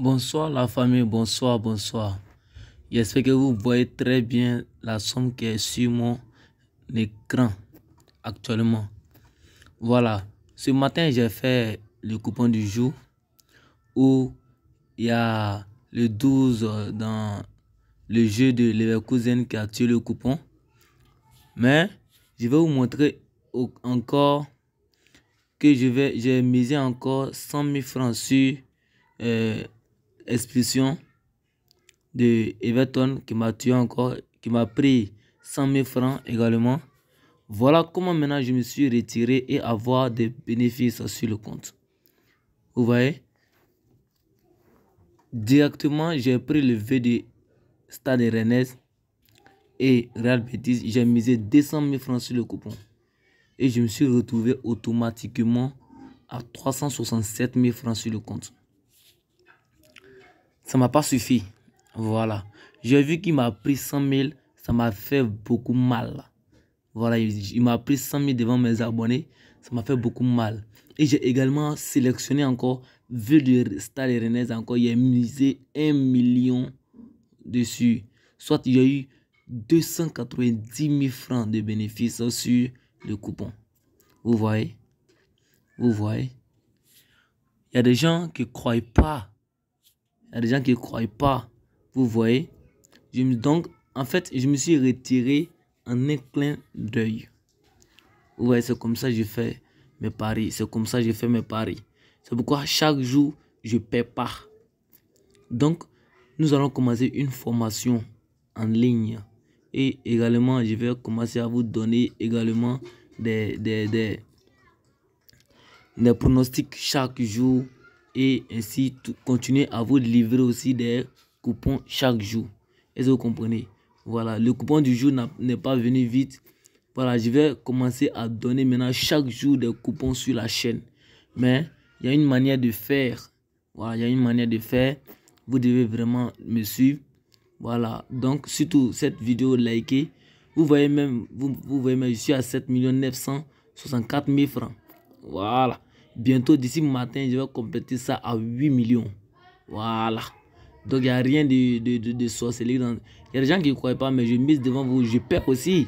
Bonsoir la famille, bonsoir, bonsoir. J'espère que vous voyez très bien la somme qui est sur mon écran actuellement. Voilà, ce matin j'ai fait le coupon du jour où il y a le 12 dans le jeu de Leverkusen qui a tué le coupon. Mais je vais vous montrer encore que je vais j'ai misé encore 100 000 francs sur... Euh, expulsion de Everton qui m'a tué encore, qui m'a pris 100 000 francs également. Voilà comment maintenant je me suis retiré et avoir des bénéfices sur le compte. Vous voyez Directement, j'ai pris le V du Stade Rennes et Real Betis. J'ai misé 200 000 francs sur le coupon. Et je me suis retrouvé automatiquement à 367 000 francs sur le compte ça m'a pas suffi. Voilà. J'ai vu qu'il m'a pris 100 000, ça m'a fait beaucoup mal. Voilà, il, m'a pris 100 000 devant mes abonnés, ça m'a fait beaucoup mal. Et j'ai également sélectionné encore, vu de Stade encore, il a misé 1 million dessus. Soit il y a eu 290 000 francs de bénéfices sur le coupon. Vous voyez Vous voyez Il y a des gens qui ne croient pas il y a des gens qui ne croient pas. Vous voyez Donc, en fait, je me suis retiré en un clin d'œil. Ouais, c'est comme ça que je fais mes paris. C'est comme ça que je fais mes paris. C'est pourquoi chaque jour, je ne paie pas. Donc, nous allons commencer une formation en ligne. Et également, je vais commencer à vous donner également des, des, des, des pronostics chaque jour et ainsi continuer à vous livrer aussi des coupons chaque jour. Est-ce que vous comprenez Voilà, le coupon du jour n'est pas venu vite. Voilà, je vais commencer à donner maintenant chaque jour des coupons sur la chaîne. Mais il y a une manière de faire. Voilà, il y a une manière de faire. Vous devez vraiment me suivre. Voilà, donc surtout cette vidéo likez. Vous voyez même, vous, vous voyez même, je à 7 964 000 francs. Voilà. Bientôt, d'ici matin, je vais compléter ça à 8 millions. Voilà. Donc, il n'y a rien de, de, de, sorcellerie. Il y a des gens qui ne croient pas, mais je mise devant vous, je perds aussi.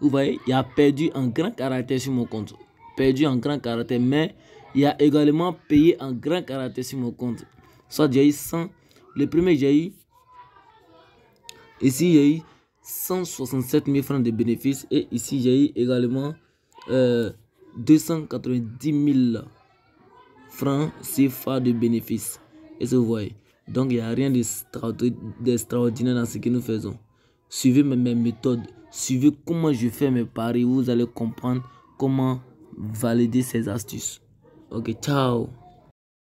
Vous voyez, il y a perdu un grand caractère sur mon compte. Perdu en grand caractère, mais il y a également payé en grand caractère sur mon compte. Soit j'ai eu 100. Le premier, j'ai eu. Ici, j'ai eu 167 000 francs de bénéfices. Et ici, j'ai eu également 290 euh, 000 francs CFA de bénéfice. et vous voyez Donc, il n'y a rien d'extraordinaire dans ce que nous faisons. Suivez mes méthodes. Suivez comment je fais mes paris. Vous allez comprendre comment valider ces astuces. Ok, ciao